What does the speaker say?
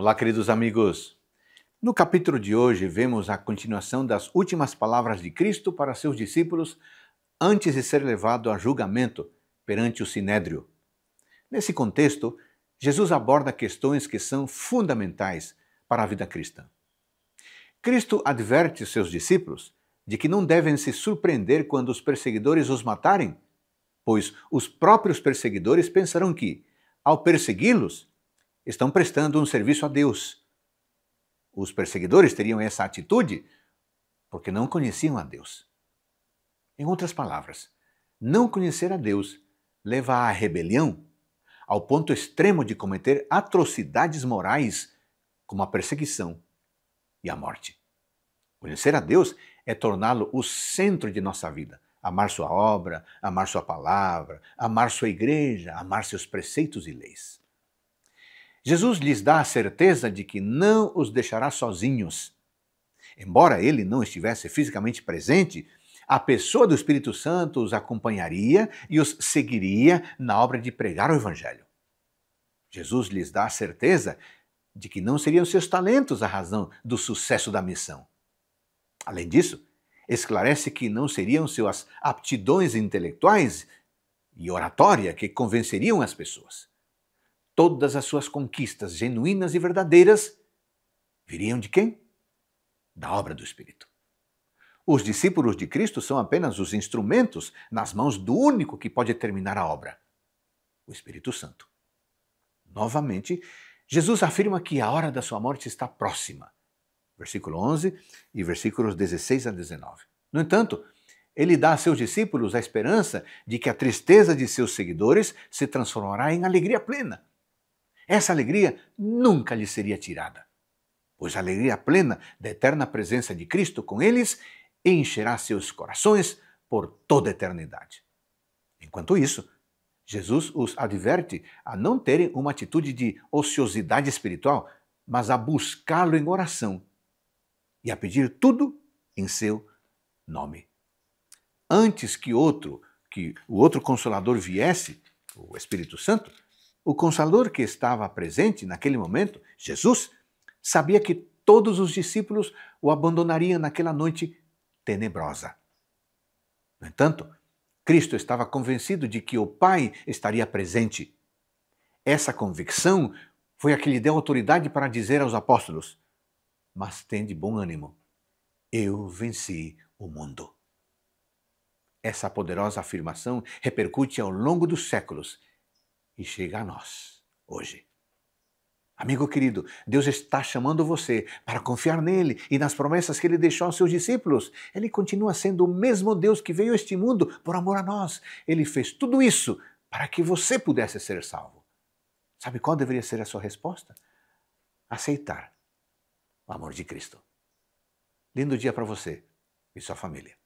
Olá, queridos amigos. No capítulo de hoje, vemos a continuação das últimas palavras de Cristo para seus discípulos antes de ser levado a julgamento perante o sinédrio. Nesse contexto, Jesus aborda questões que são fundamentais para a vida cristã. Cristo adverte seus discípulos de que não devem se surpreender quando os perseguidores os matarem, pois os próprios perseguidores pensarão que, ao persegui-los, estão prestando um serviço a Deus. Os perseguidores teriam essa atitude porque não conheciam a Deus. Em outras palavras, não conhecer a Deus leva à rebelião ao ponto extremo de cometer atrocidades morais como a perseguição e a morte. Conhecer a Deus é torná-lo o centro de nossa vida, amar sua obra, amar sua palavra, amar sua igreja, amar seus preceitos e leis. Jesus lhes dá a certeza de que não os deixará sozinhos. Embora ele não estivesse fisicamente presente, a pessoa do Espírito Santo os acompanharia e os seguiria na obra de pregar o Evangelho. Jesus lhes dá a certeza de que não seriam seus talentos a razão do sucesso da missão. Além disso, esclarece que não seriam suas aptidões intelectuais e oratória que convenceriam as pessoas. Todas as suas conquistas genuínas e verdadeiras viriam de quem? Da obra do Espírito. Os discípulos de Cristo são apenas os instrumentos nas mãos do único que pode terminar a obra, o Espírito Santo. Novamente, Jesus afirma que a hora da sua morte está próxima. Versículo 11 e versículos 16 a 19. No entanto, ele dá a seus discípulos a esperança de que a tristeza de seus seguidores se transformará em alegria plena. Essa alegria nunca lhe seria tirada, pois a alegria plena da eterna presença de Cristo com eles encherá seus corações por toda a eternidade. Enquanto isso, Jesus os adverte a não terem uma atitude de ociosidade espiritual, mas a buscá-lo em oração e a pedir tudo em seu nome. Antes que outro, que o outro consolador viesse, o Espírito Santo, o consolador que estava presente naquele momento, Jesus, sabia que todos os discípulos o abandonariam naquela noite tenebrosa. No entanto, Cristo estava convencido de que o Pai estaria presente. Essa convicção foi a que lhe deu autoridade para dizer aos apóstolos: Mas de bom ânimo, eu venci o mundo. Essa poderosa afirmação repercute ao longo dos séculos e chega a nós hoje. Amigo querido, Deus está chamando você para confiar nele e nas promessas que ele deixou aos seus discípulos. Ele continua sendo o mesmo Deus que veio a este mundo por amor a nós. Ele fez tudo isso para que você pudesse ser salvo. Sabe qual deveria ser a sua resposta? Aceitar o amor de Cristo. Lindo dia para você e sua família.